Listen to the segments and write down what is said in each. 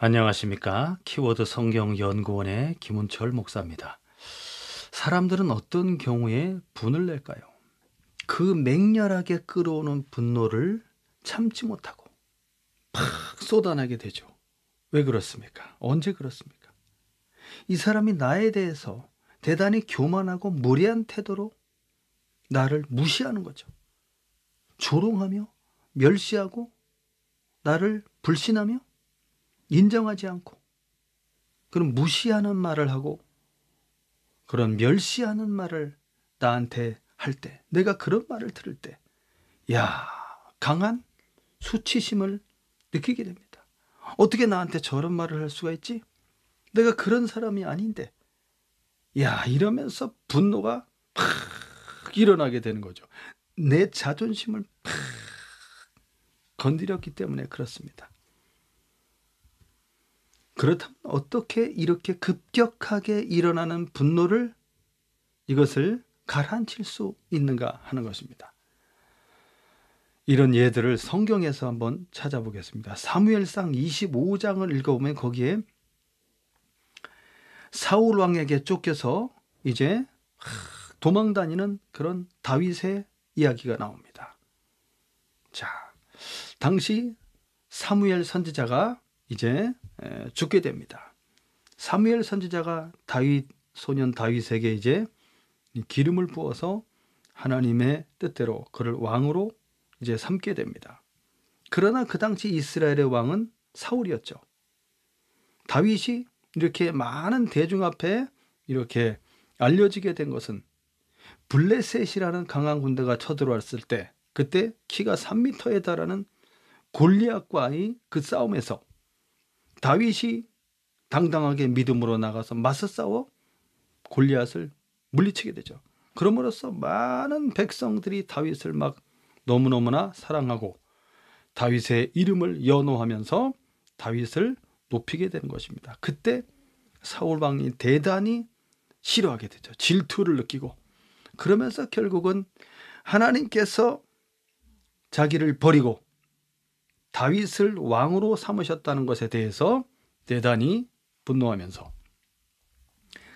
안녕하십니까. 키워드 성경 연구원의 김은철 목사입니다. 사람들은 어떤 경우에 분을 낼까요? 그 맹렬하게 끌어오는 분노를 참지 못하고 팍 쏟아내게 되죠. 왜 그렇습니까? 언제 그렇습니까? 이 사람이 나에 대해서 대단히 교만하고 무례한 태도로 나를 무시하는 거죠. 조롱하며 멸시하고 나를 불신하며 인정하지 않고 그런 무시하는 말을 하고 그런 멸시하는 말을 나한테 할 때, 내가 그런 말을 들을 때, 야 강한 수치심을 느끼게 됩니다. 어떻게 나한테 저런 말을 할 수가 있지? 내가 그런 사람이 아닌데, 야 이러면서 분노가 팍 일어나게 되는 거죠. 내 자존심을 팍 건드렸기 때문에 그렇습니다. 그렇다면 어떻게 이렇게 급격하게 일어나는 분노를 이것을 가라앉힐 수 있는가 하는 것입니다. 이런 예들을 성경에서 한번 찾아보겠습니다. 사무엘상 25장을 읽어보면 거기에 사울 왕에게 쫓겨서 이제 도망 다니는 그런 다윗의 이야기가 나옵니다. 자, 당시 사무엘 선지자가 이제 죽게 됩니다. 사무엘 선지자가 다윗 소년 다윗에게 이제 기름을 부어서 하나님의 뜻대로 그를 왕으로 이제 삼게 됩니다. 그러나 그 당시 이스라엘의 왕은 사울이었죠. 다윗이 이렇게 많은 대중 앞에 이렇게 알려지게 된 것은 블레셋이라는 강한 군대가 쳐들어왔을 때 그때 키가 3미터에 달하는 골리앗과의 그 싸움에서 다윗이 당당하게 믿음으로 나가서 맞서 싸워 골리앗을 물리치게 되죠. 그럼으로써 많은 백성들이 다윗을 막 너무너무나 사랑하고 다윗의 이름을 연호하면서 다윗을 높이게 되는 것입니다. 그때 사울 왕이 대단히 싫어하게 되죠. 질투를 느끼고 그러면서 결국은 하나님께서 자기를 버리고 다윗을 왕으로 삼으셨다는 것에 대해서 대단히 분노하면서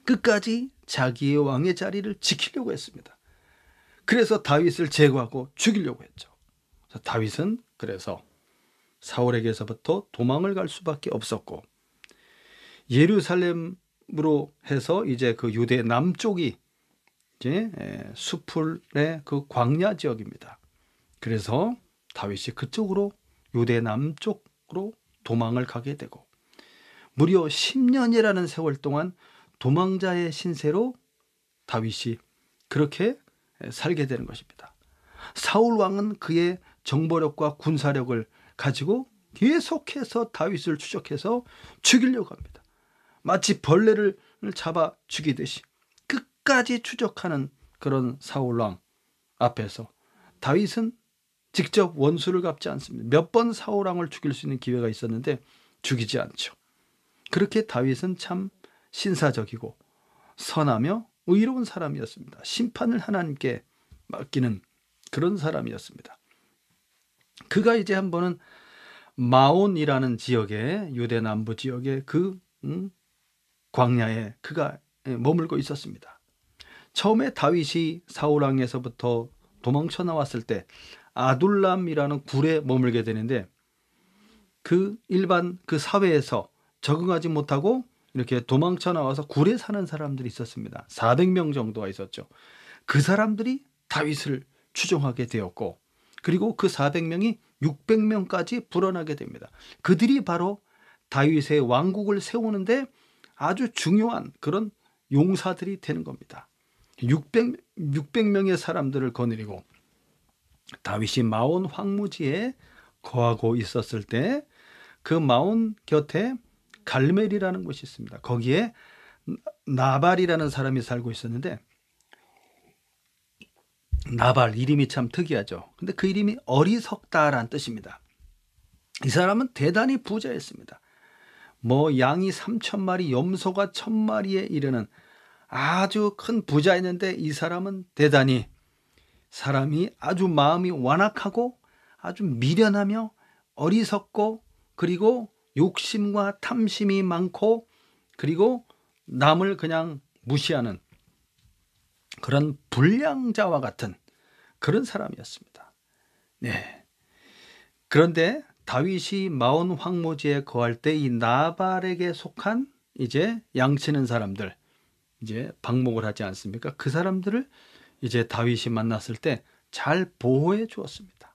끝까지 자기의 왕의 자리를 지키려고 했습니다. 그래서 다윗을 제거하고 죽이려고 했죠. 다윗은 그래서 사울에게서부터 도망을 갈 수밖에 없었고 예루살렘으로 해서 이제 그 유대 남쪽이 이제 수풀의 그 광야 지역입니다. 그래서 다윗이 그쪽으로 유대 남쪽으로 도망을 가게 되고 무려 10년이라는 세월 동안 도망자의 신세로 다윗이 그렇게 살게 되는 것입니다. 사울 왕은 그의 정보력과 군사력을 가지고 계속해서 다윗을 추적해서 죽이려고 합니다. 마치 벌레를 잡아 죽이듯이 끝까지 추적하는 그런 사울 왕 앞에서 다윗은 직접 원수를 갚지 않습니다. 몇 번 사울왕을 죽일 수 있는 기회가 있었는데 죽이지 않죠. 그렇게 다윗은 참 신사적이고 선하며 의로운 사람이었습니다. 심판을 하나님께 맡기는 그런 사람이었습니다. 그가 이제 한 번은 마온이라는 지역에 유대 남부 지역에그 음, 광야에 그가 머물고 있었습니다. 처음에 다윗이 사울 왕에서부터 도망쳐 나왔을 때 아둘람이라는 굴에 머물게 되는데 그 일반 그 사회에서 적응하지 못하고 이렇게 도망쳐 나와서 굴에 사는 사람들이 있었습니다. 400명 정도가 있었죠. 그 사람들이 다윗을 추종하게 되었고 그리고 그 400명이 600명까지 불어나게 됩니다. 그들이 바로 다윗의 왕국을 세우는데 아주 중요한 그런 용사들이 되는 겁니다. 600, 600명의 사람들을 거느리고 다윗이 마온 황무지에 거하고 있었을 때 그 마온 곁에 갈멜이라는 곳이 있습니다. 거기에 나발이라는 사람이 살고 있었는데 나발 이름이 참 특이하죠. 근데 그 이름이 어리석다라는 뜻입니다. 이 사람은 대단히 부자였습니다. 뭐 양이 3천 마리, 염소가 1천 마리에 이르는 아주 큰 부자였는데 이 사람은 대단히 사람이 아주 마음이 완악하고 아주 미련하며 어리석고 그리고 욕심과 탐심이 많고 그리고 남을 그냥 무시하는 그런 불량자와 같은 그런 사람이었습니다. 네. 그런데 다윗이 마온 황무지에 거할 때 이 나발에게 속한 이제 양치는 사람들 이제 방목을 하지 않습니까? 그 사람들을 이제 다윗이 만났을 때 잘 보호해 주었습니다.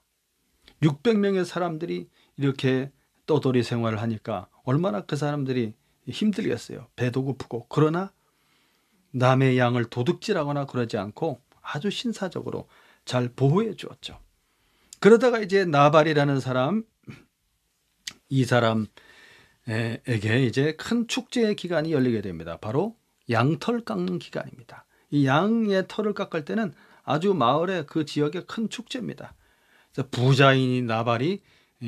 600명의 사람들이 이렇게 떠돌이 생활을 하니까 얼마나 그 사람들이 힘들겠어요. 배도 고프고. 그러나 남의 양을 도둑질하거나 그러지 않고 아주 신사적으로 잘 보호해 주었죠. 그러다가 이제 나발이라는 사람, 이 사람에게 이제 큰 축제의 기간이 열리게 됩니다. 바로 양털 깎는 기간입니다. 이 양의 털을 깎을 때는 아주 마을의 그 지역의 큰 축제입니다. 부자인이 나발이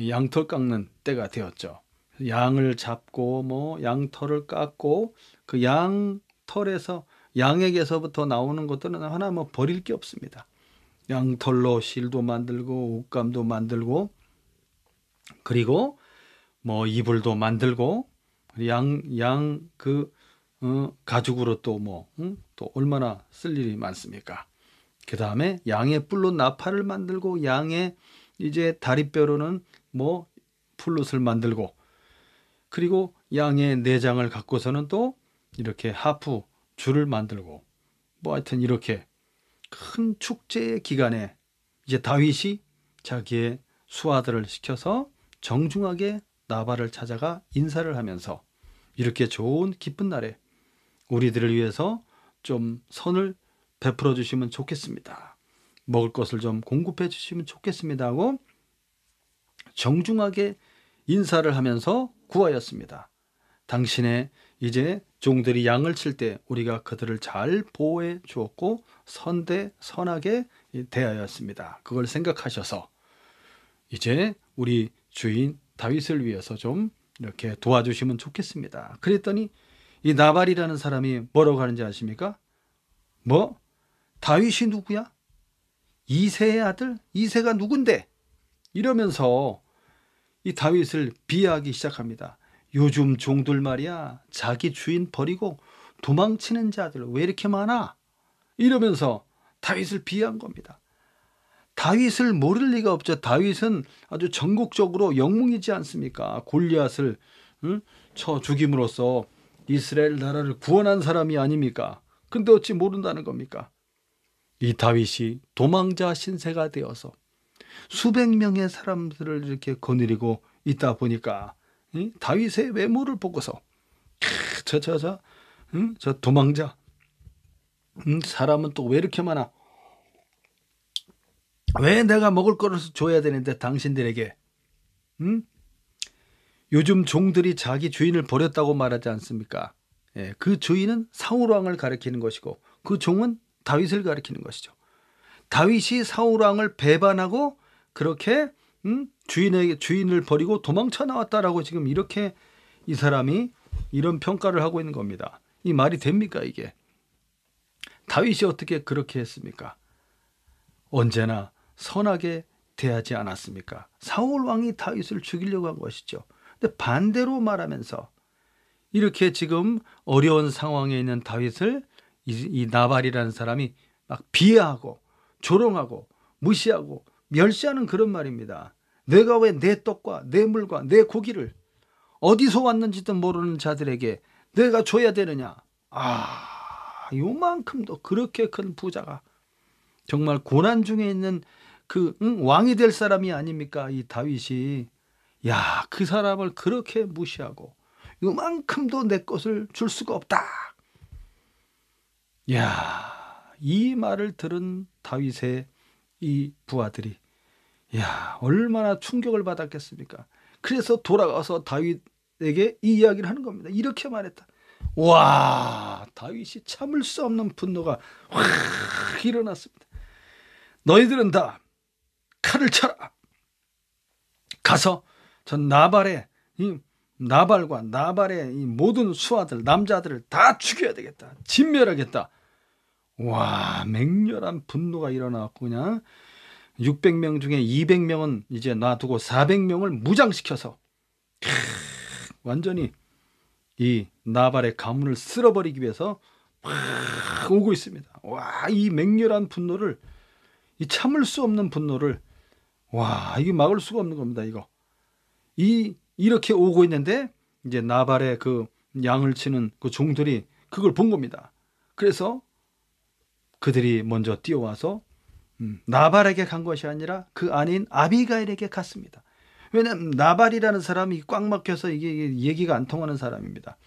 양털 깎는 때가 되었죠. 양을 잡고 뭐 양털을 깎고 그 양털에서 양에게서부터 나오는 것들은 하나 뭐 버릴 게 없습니다. 양털로 실도 만들고 옷감도 만들고 그리고 뭐 이불도 만들고 양양그 어, 가죽으로 또뭐또 뭐, 응? 또 얼마나 쓸 일이 많습니까? 그 다음에 양의 뿔로 나팔을 만들고 양의 이제 다리뼈로는 뭐 플룻을 만들고 그리고 양의 내장을 갖고서는 또 이렇게 하프 줄을 만들고 뭐 하여튼 이렇게 큰 축제의 기간에 이제 다윗이 자기의 수하들을 시켜서 정중하게 나발을 찾아가 인사를 하면서 이렇게 좋은 기쁜 날에 우리들을 위해서 좀 선을 베풀어 주시면 좋겠습니다. 먹을 것을 좀 공급해 주시면 좋겠습니다 하고 정중하게 인사를 하면서 구하였습니다. 당신의 이제 종들이 양을 칠 때 우리가 그들을 잘 보호해 주었고 선대 선하게 대하였습니다. 그걸 생각하셔서 이제 우리 주인 다윗을 위해서 좀 이렇게 도와주시면 좋겠습니다. 그랬더니 이 나발이라는 사람이 뭐라고 하는지 아십니까? 뭐? 다윗이 누구야? 이세의 아들? 이세가 누군데? 이러면서 이 다윗을 비하하기 시작합니다. 요즘 종들 말이야. 자기 주인 버리고 도망치는 자들 왜 이렇게 많아? 이러면서 다윗을 비한 겁니다. 다윗을 모를 리가 없죠. 다윗은 아주 전국적으로 영웅이지 않습니까? 골리앗을 응? 쳐 죽임으로써 이스라엘 나라를 구원한 사람이 아닙니까? 근데 어찌 모른다는 겁니까? 이 다윗이 도망자 신세가 되어서 수백 명의 사람들을 이렇게 거느리고 있다 보니까 응? 다윗의 외모를 보고서 저 저저 응? 저, 도망자 응? 사람은 또 왜 이렇게 많아 왜 내가 먹을 거를 줘야 되는데 당신들에게 응? 요즘 종들이 자기 주인을 버렸다고 말하지 않습니까? 예, 그 주인은 사울왕을 가리키는 것이고 그 종은 다윗을 가리키는 것이죠. 다윗이 사울왕을 배반하고 그렇게 음, 주인에게 주인을 버리고 도망쳐 나왔다라고 지금 이렇게 이 사람이 이런 평가를 하고 있는 겁니다. 이 말이 됩니까 이게? 다윗이 어떻게 그렇게 했습니까? 언제나 선하게 대하지 않았습니까? 사울 왕이 다윗을 죽이려고 한 것이죠. 근데 네, 반대로 말하면서 이렇게 지금 어려운 상황에 있는 다윗을 이, 이 나발이라는 사람이 막 비하하고 조롱하고 무시하고 멸시하는 그런 말입니다. 내가 왜 내 떡과 내 물과 내 고기를 어디서 왔는지도 모르는 자들에게 내가 줘야 되느냐? 아, 요만큼도 그렇게 큰 부자가 정말 고난 중에 있는 그 응, 왕이 될 사람이 아닙니까? 이 다윗이 야, 그 사람을 그렇게 무시하고 이만큼도 내 것을 줄 수가 없다. 야, 이 말을 들은 다윗의 이 부하들이 야, 얼마나 충격을 받았겠습니까? 그래서 돌아가서 다윗에게 이 이야기를 하는 겁니다. 이렇게 말했다. 와, 다윗이 참을 수 없는 분노가 확 일어났습니다. 너희들은 다 칼을 쳐라. 가서 전 나발의 이 나발과 나발의 이 모든 수하들 남자들을 다 죽여야 되겠다. 진멸하겠다. 와, 맹렬한 분노가 일어났고 그냥 600명 중에 200명은 이제 놔두고 400명을 무장시켜서 캬, 완전히 이 나발의 가문을 쓸어버리기 위해서 막 오고 있습니다. 와, 이 맹렬한 분노를 이 참을 수 없는 분노를 와, 이게 막을 수가 없는 겁니다, 이거. 이 이렇게 오고 있는데 이제 나발의 그 양을 치는 그 종들이 그걸 본 겁니다. 그래서 그들이 먼저 뛰어와서 음, 나발에게 간 것이 아니라 그 아닌 아비가일에게 갔습니다. 왜냐하면 나발이라는 사람이 꽉 막혀서 이게 얘기가 안 통하는 사람입니다.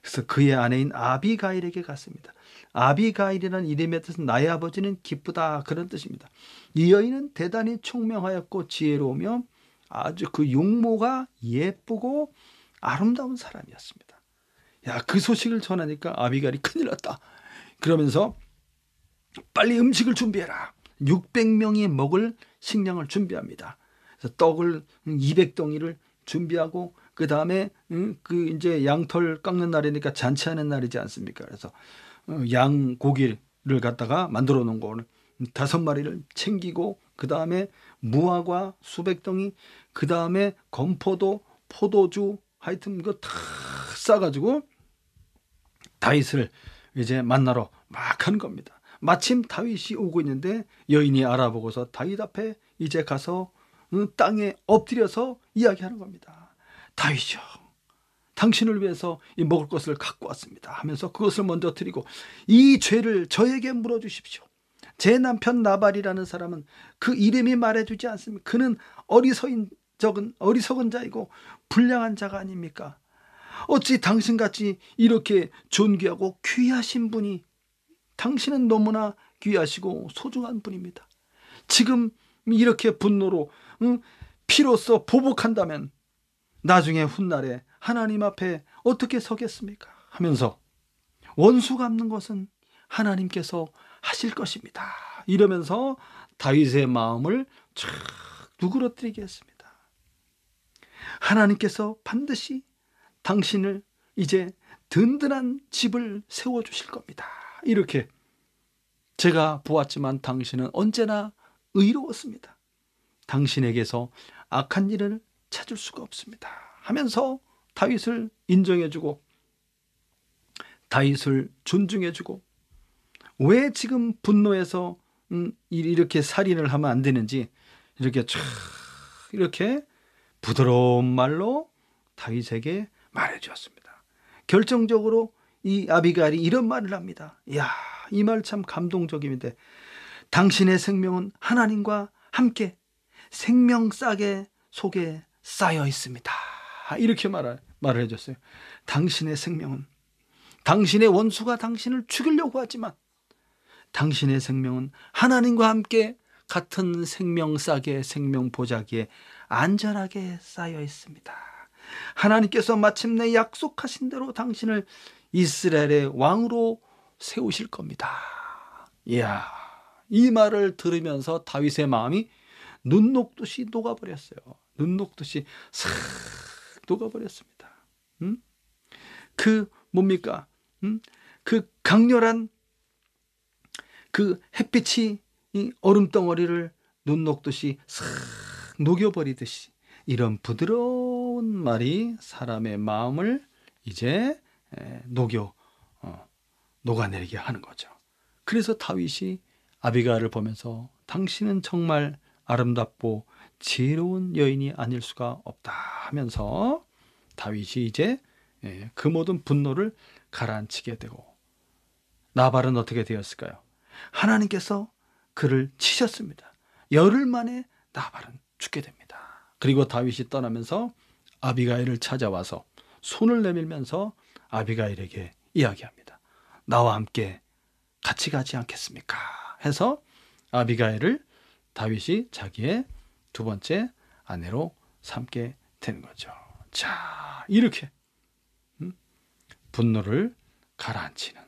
그래서 그의 아내인 아비가일에게 갔습니다. 아비가일이라는 이름의 뜻은 나의 아버지는 기쁘다 그런 뜻입니다. 이 여인은 대단히 총명하였고 지혜로우며 아주 그 용모가 예쁘고 아름다운 사람이었습니다. 야, 그 소식을 전하니까 아비갈이 큰일 났다. 그러면서 빨리 음식을 준비해라. 600명이 먹을 식량을 준비합니다. 그래서 떡을 200덩이를 음, 준비하고 그 다음에 음, 그 이제 양털 깎는 날이니까 잔치하는 날이지 않습니까? 그래서 어, 양 고기를 갖다가 만들어 놓은 거를 다섯 마리를 챙기고 그 다음에 무화과 수백 덩이, 그 다음에 건포도, 포도주, 하여튼 이거 다 싸가지고 다윗을 이제 만나러 막한 겁니다. 마침 다윗이 오고 있는데 여인이 알아보고서 다윗 앞에 이제 가서 땅에 엎드려서 이야기하는 겁니다. 다윗이요. 당신을 위해서 이 먹을 것을 갖고 왔습니다. 하면서 그것을 먼저 드리고 이 죄를 저에게 물어 주십시오. 제 남편 나발이라는 사람은 그 이름이 말해주지 않습니까? 그는 어리석은 적은 어리석은 자이고 불량한 자가 아닙니까? 어찌 당신같이 이렇게 존귀하고 귀하신 분이 당신은 너무나 귀하시고 소중한 분입니다. 지금 이렇게 분노로 응? 피로써 보복한다면 나중에 훗날에 하나님 앞에 어떻게 서겠습니까? 하면서 원수 갚는 것은 하나님께서 하실 것입니다. 이러면서 다윗의 마음을 착 누그러뜨리겠습니다. 하나님께서 반드시 당신을 이제 든든한 집을 세워 주실 겁니다. 이렇게 제가 보았지만 당신은 언제나 의로웠습니다. 당신에게서 악한 일을 찾을 수가 없습니다. 하면서 다윗을 인정해주고 다윗을 존중해주고 왜 지금 분노해서 음, 이렇게 살인을 하면 안 되는지 이렇게 촥 이렇게 부드러운 말로 다윗에게 말해 주었습니다. 결정적으로 이아비가리 이런 말을 합니다. 야, 이 말 참감동적입니다 당신의 생명은 하나님과 함께 생명 싸게 속에 쌓여 있습니다. 이렇게 말 말을 해줬어요. 당신의 생명은 당신의 원수가 당신을 죽이려고 하지만 당신의 생명은 하나님과 함께 같은 생명싸게 생명보자기에 안전하게 쌓여 있습니다. 하나님께서 마침내 약속하신 대로 당신을 이스라엘의 왕으로 세우실 겁니다. 이야, 이 말을 들으면서 다윗의 마음이 눈 녹듯이 녹아버렸어요. 눈 녹듯이 싹 녹아버렸습니다. 음? 그 뭡니까? 음? 그 강렬한 그 햇빛이 이 얼음 덩어리를 눈 녹듯이 싹 녹여버리듯이 이런 부드러운 말이 사람의 마음을 이제 녹여 어, 녹아내리게 하는 거죠. 그래서 다윗이 아비가를 보면서 당신은 정말 아름답고 지혜로운 여인이 아닐 수가 없다 하면서 다윗이 이제 그 모든 분노를 가라앉히게 되고 나발은 어떻게 되었을까요? 하나님께서 그를 치셨습니다. 열흘 만에 나발은 죽게 됩니다. 그리고 다윗이 떠나면서 아비가일을 찾아와서 손을 내밀면서 아비가일에게 이야기합니다. 나와 함께 같이 가지 않겠습니까? 해서 아비가일을 다윗이 자기의 두 번째 아내로 삼게 되는 거죠. 자, 이렇게 음? 분노를 가라앉히는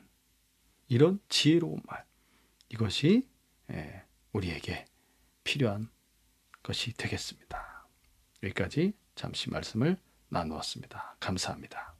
이런 지혜로운 말. 이것이 예, 우리에게 필요한 것이 되겠습니다. 여기까지 잠시 말씀을 나누었습니다. 감사합니다.